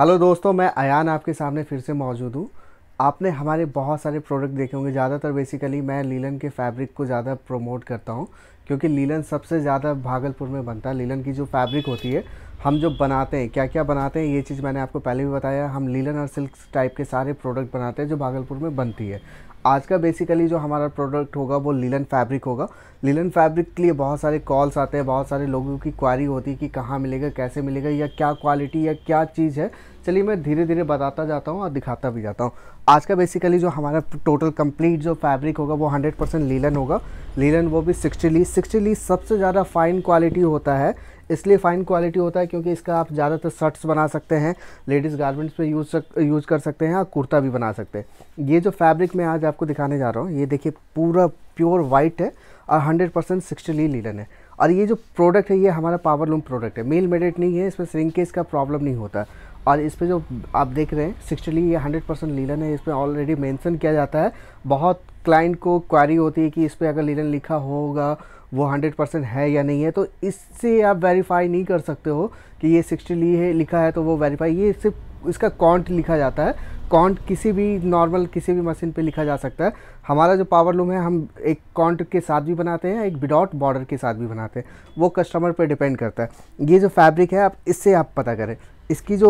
hello दोस्तों मैं अयान आपके सामने फिर से मौजूद हूँ आपने हमारे बहुत सारे प्रोडक्ट देखे होंगे ज़्यादातर बेसिकली मैं लीलन के फैब्रिक को ज़्यादा प्रमोट करता हूँ क्योंकि लीलन सबसे ज़्यादा भागलपुर में बनता है लीलन की जो फैब्रिक होती है हम जो बनाते हैं क्या क्या बनाते हैं ये चीज़ मैंने आपको पहले भी बताया हम लीलन और सिल्क टाइप के सारे प्रोडक्ट बनाते हैं जो भागलपुर में बनती है आज का बेसिकली जो हमारा प्रोडक्ट होगा वो लीलन फैब्रिक होगा लीलन फैब्रिक के लिए बहुत सारे कॉल्स आते हैं बहुत सारे लोगों की क्वारी होती है कि कहाँ मिलेगा कैसे मिलेगा या क्या क्वालिटी या क्या चीज़ है चलिए मैं धीरे धीरे बताता जाता हूँ और दिखाता भी जाता हूँ आज का बेसिकली जो हमारा टोटल कंप्लीट जो फैब्रिक होगा वो 100 परसेंट लीलन होगा लीलन वो भी 60 ली 60 ली सबसे ज़्यादा फाइन क्वालिटी होता है इसलिए फ़ाइन क्वालिटी होता है क्योंकि इसका आप ज़्यादातर शर्ट्स बना सकते हैं लेडीज़ गारमेंट्स में यूज़ सक यूज़ कर सकते हैं और कुर्ता भी बना सकते हैं ये जो फैब्रिक मैं आज आपको दिखाने जा रहा हूँ ये देखिए पूरा प्योर वाइट है और हंड्रेड परसेंट सिक्सटी लीलन है और ये जो प्रोडक्ट है ये हमारा पावर लूम प्रोडक्ट है मेल मेडेट नहीं है इसमें श्रिंकेज का प्रॉब्लम नहीं होता और इस पर जो आप देख रहे हैं सिक्सटली ये हंड्रेड परसेंट लीलन है इस पर ऑलरेडी मेंशन किया जाता है बहुत क्लाइंट को क्वारी होती है कि इस पर अगर लीलन लिखा होगा वो हंड्रेड परसेंट है या नहीं है तो इससे आप वेरीफाई नहीं कर सकते हो कि ये सिक्सटी ली है लिखा है तो वो वेरीफाई ये सिर्फ इसका कॉन्ट लिखा जाता है कॉन्ट किसी भी नॉर्मल किसी भी मशीन पे लिखा जा सकता है हमारा जो पावर लूम है हम एक कॉन्ट के साथ भी बनाते हैं एक विदाउट बॉर्डर के साथ भी बनाते हैं वो कस्टमर पर डिपेंड करता है ये जो फैब्रिक है आप इससे आप पता करें इसकी जो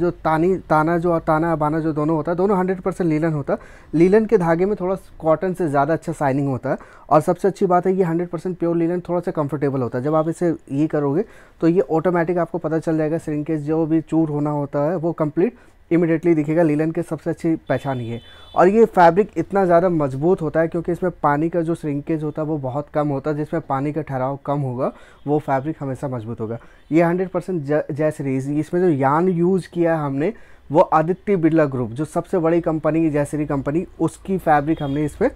जो तानी ताना जो ताना बाना जो दोनों होता है दोनों हंड्रेड परसेंट लीलन होता है लीलन के धागे में थोड़ा कॉटन से ज़्यादा अच्छा साइनिंग होता है और सबसे अच्छी बात है ये हंड्रेड परसेंट प्योर लीलन थोड़ा सा कंफर्टेबल होता है जब आप इसे ये करोगे तो ये ऑटोमेटिक आपको पता चल जाएगा केस जो भी चूर होना होता है वो कम्प्लीट इमिडिएटली दिखेगा लीलन के सबसे अच्छी पहचान ये और ये फैब्रिक इतना ज़्यादा मजबूत होता है क्योंकि इसमें पानी का जो श्रिंकेज होता है वो बहुत कम होता है जिसमें पानी का ठहराव कम होगा वो फैब्रिक हमेशा मजबूत होगा ये हंड्रेड परसेंट जय सीरीज इसमें जो यान यूज़ किया है हमने वो आदित्य बिरला ग्रुप जो सबसे बड़ी कंपनी जयश्री कंपनी उसकी फैब्रिक हमने इसमें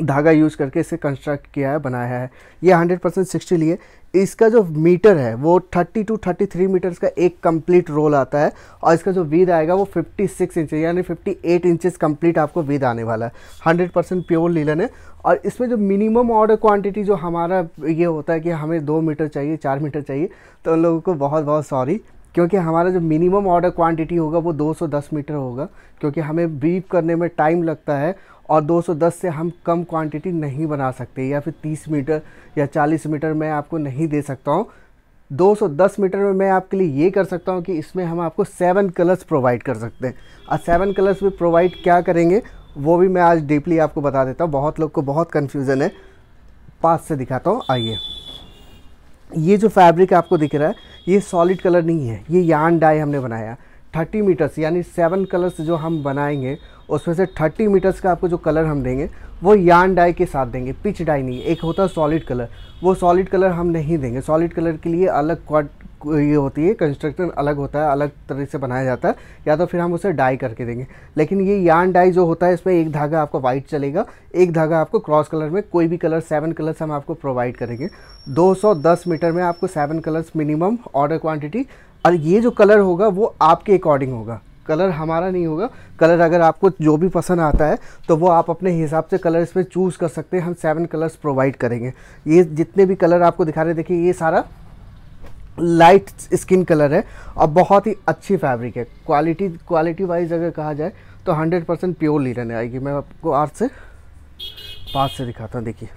धागा यूज़ करके इसे कंस्ट्रक्ट किया है बनाया है ये 100 परसेंट सिक्सटी लिए इसका जो मीटर है वो 32 टू 33 मीटर्स का एक कंप्लीट रोल आता है और इसका जो वीद आएगा वो 56 इंच यानी 58 इंचज़ कम्प्लीट आपको वीद आने वाला है 100 परसेंट प्योर लीलन है और इसमें जो मिनिमम ऑर्डर क्वांटिटी जो हमारा ये होता है कि हमें दो मीटर चाहिए चार मीटर चाहिए तो उन लोगों को बहुत बहुत सॉरी क्योंकि हमारा जो मिनिमम ऑर्डर क्वांटिटी होगा वो 210 मीटर होगा क्योंकि हमें बीप करने में टाइम लगता है और 210 से हम कम क्वांटिटी नहीं बना सकते या फिर 30 मीटर या 40 मीटर मैं आपको नहीं दे सकता हूँ 210 मीटर में मैं आपके लिए ये कर सकता हूँ कि इसमें हम आपको सेवन कलर्स प्रोवाइड कर सकते हैं और सेवन कलर्स भी प्रोवाइड क्या करेंगे वो भी मैं आज डीपली आपको बता देता हूँ बहुत लोग को बहुत कन्फ्यूज़न है पास से दिखाता हूँ आइए ये जो फैब्रिक आपको दिख रहा है ये सॉलिड कलर नहीं है ये यान डाई हमने बनाया थर्टी मीटर्स यानी सेवन कलर्स जो हम बनाएंगे उसमें से 30 मीटर्स का आपको जो कलर हम देंगे वो यान डाई के साथ देंगे पिच डाई नहीं एक होता है सॉलिड कलर वो सॉलिड कलर हम नहीं देंगे सॉलिड कलर के लिए अलग क्वाड ये होती है कंस्ट्रक्शन अलग होता है अलग तरह से बनाया जाता है या तो फिर हम उसे डाई करके देंगे लेकिन ये यान डाई जो होता है इसमें एक धागा आपका वाइट चलेगा एक धागा आपको क्रॉस कलर में कोई भी कलर सेवन कलर्स हम आपको प्रोवाइड करेंगे 210 मीटर में आपको seven colours minimum order quantity और ये जो कलर होगा वो आपके अकॉर्डिंग होगा कलर हमारा नहीं होगा कलर अगर आपको जो भी पसंद आता है तो वो आप अपने हिसाब से कलर इसमें चूज़ कर सकते हैं हम सेवन कलर्स प्रोवाइड करेंगे ये जितने भी कलर आपको दिखा रहे देखिए ये सारा लाइट स्किन कलर है और बहुत ही अच्छी फैब्रिक है क्वालिटी क्वालिटी वाइज अगर कहा जाए तो 100 परसेंट प्योर लीरन आएगी मैं आपको आज से पास से दिखाता हूँ देखिए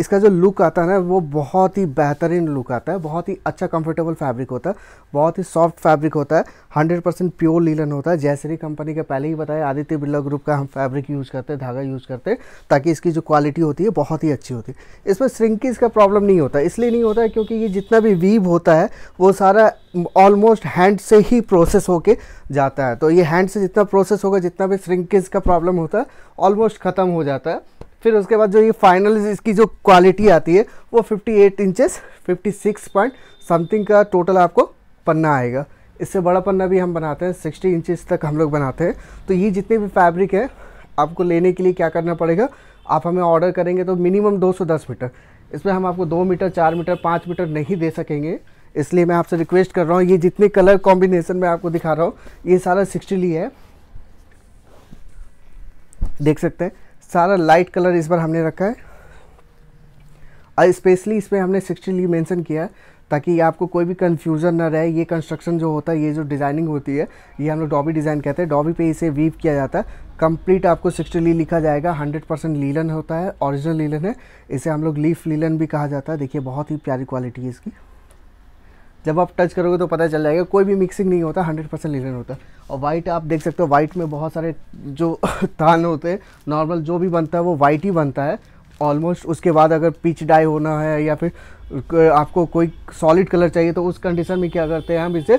इसका जो लुक आता है ना वो बहुत ही बेहतरीन लुक आता है बहुत ही अच्छा कंफर्टेबल फैब्रिक होता है बहुत ही सॉफ्ट फैब्रिक होता है 100 परसेंट प्योर लीलन होता है जैसरी कंपनी का पहले ही बताया आदित्य बिरला ग्रुप का हम फैब्रिक यूज़ करते हैं धागा यूज़ करते हैं ताकि इसकी जो क्वालिटी होती है बहुत ही अच्छी होती है इसमें श्रिंकीज का प्रॉब्लम नहीं होता इसलिए नहीं होता है क्योंकि ये जितना भी वीव होता है वो सारा ऑलमोस्ट हैंड से ही प्रोसेस होके जाता है तो ये हैंड से जितना प्रोसेस होगा जितना भी श्रिंकेज का प्रॉब्लम होता है ऑलमोस्ट ख़त्म हो जाता है फिर उसके बाद जो ये फाइनल इसकी जो क्वालिटी आती है वो 58 eight inches fifty point something का टोटल आपको पन्ना आएगा इससे बड़ा पन्ना भी हम बनाते हैं 60 इंचेस तक हम लोग बनाते हैं तो ये जितने भी फैब्रिक है आपको लेने के लिए क्या करना पड़ेगा आप हमें ऑर्डर करेंगे तो मिनिमम 210 मीटर इसमें हम आपको दो मीटर चार मीटर पाँच मीटर नहीं दे सकेंगे इसलिए मैं आपसे रिक्वेस्ट कर रहा हूँ ये जितने कलर कॉम्बिनेशन में आपको दिखा रहा हूँ ये सारा सिक्सटी ली है देख सकते हैं सारा लाइट कलर इस बार हमने रखा है और स्पेशली इसमें हमने सिक्सटी ली मेंशन किया है ताकि आपको कोई भी कन्फ्यूज़न ना रहे ये कंस्ट्रक्शन जो होता है ये जो डिज़ाइनिंग होती है ये हम लोग डॉबी डिज़ाइन कहते हैं डॉबी पे इसे वीव किया जाता है कंप्लीट आपको सिक्सटी ली लिखा जाएगा हंड्रेड परसेंट लीलन होता है ऑरिजिनल लीलन है इसे हम लोग लीफ लीलन भी कहा जाता है देखिए बहुत ही प्यारी क्वालिटी है इसकी जब आप टच करोगे तो पता चल जाएगा कोई भी मिक्सिंग नहीं होता हंड्रेड परसेंट लीलन होता और वाइट आप देख सकते हो वाइट में बहुत सारे जो तान होते हैं नॉर्मल जो भी बनता है वो वाइट ही बनता है ऑलमोस्ट उसके बाद अगर पिच डाई होना है या फिर आपको कोई सॉलिड कलर चाहिए तो उस कंडीशन में क्या करते हैं हम इसे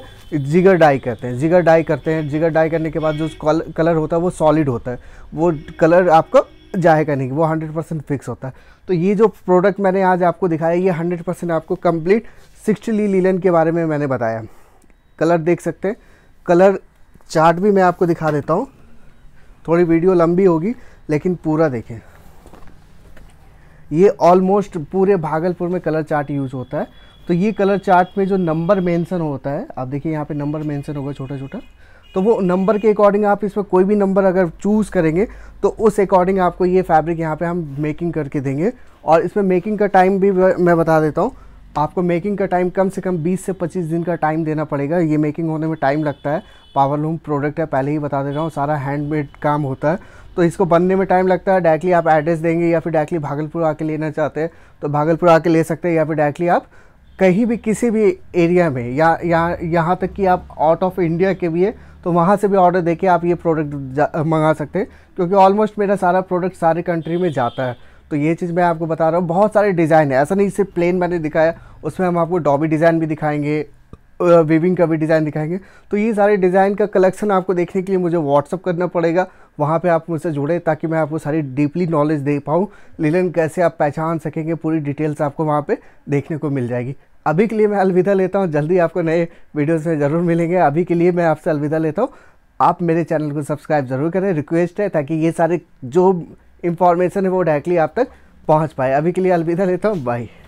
जिगर डाई करते हैं जिगर डाई करते हैं जिगर डाई करने के बाद जो कलर होता है वो सॉलिड होता है वो कलर आपका जाएगा नहीं वो हंड्रेड परसेंट फिक्स होता है तो ये जो प्रोडक्ट मैंने आज आपको दिखाया ये हंड्रेड परसेंट आपको कंप्लीट सिक्सटी ली लीलन के बारे में मैंने बताया कलर देख सकते हैं कलर चार्ट भी मैं आपको दिखा देता हूँ थोड़ी वीडियो लंबी होगी लेकिन पूरा देखें ये ऑलमोस्ट पूरे भागलपुर में कलर चार्ट यूज़ होता है तो ये कलर चार्ट में जो नंबर मेंशन होता है आप देखिए यहाँ पे नंबर मेंशन होगा छोटा छोटा तो वो नंबर के अकॉर्डिंग आप इसमें कोई भी नंबर अगर चूज़ करेंगे तो उस अकॉर्डिंग आपको ये फैब्रिक यहाँ पे हम मेकिंग करके देंगे और इसमें मेकिंग का टाइम भी मैं बता देता हूँ आपको मेकिंग का टाइम कम से कम 20 से 25 दिन का टाइम देना पड़ेगा ये मेकिंग होने में टाइम लगता है पावरलूम प्रोडक्ट है पहले ही बता दे रहा हूँ सारा हैंडमेड काम होता है तो इसको बनने में टाइम लगता है डायरेक्टली आप एड्रेस देंगे या फिर डायरेक्टली भागलपुर आके लेना चाहते हैं तो भागलपुर आके ले सकते हैं या फिर डायरेक्टली आप कहीं भी किसी भी एरिया में या यहाँ यहाँ तक कि आप आउट ऑफ इंडिया के भी तो वहाँ से भी ऑर्डर दे आप ये प्रोडक्ट मंगा सकते हैं क्योंकि ऑलमोस्ट मेरा सारा प्रोडक्ट सारे कंट्री में जाता है तो ये चीज़ मैं आपको बता रहा हूँ बहुत सारे डिज़ाइन है ऐसा नहीं सिर्फ प्लेन मैंने दिखाया उसमें हम आपको डॉबी डिज़ाइन भी दिखाएंगे वीविंग का भी डिज़ाइन दिखाएंगे तो ये सारे डिज़ाइन का कलेक्शन आपको देखने के लिए मुझे व्हाट्सअप करना पड़ेगा वहाँ पे आप मुझसे जुड़े ताकि मैं आपको सारी डीपली नॉलेज दे पाऊँ लीलन कैसे आप पहचान सकेंगे पूरी डिटेल्स आपको वहाँ पे देखने को मिल जाएगी अभी के लिए मैं अलविदा लेता हूँ जल्दी आपको नए वीडियोज़ में ज़रूर मिलेंगे अभी के लिए मैं आपसे अलविदा लेता हूँ आप मेरे चैनल को सब्सक्राइब ज़रूर करें रिक्वेस्ट है ताकि ये सारे जो इंफॉर्मेशन है वो डायरेक्टली आप तक पहुँच पाए अभी के लिए अलविदा लेता हूँ बाई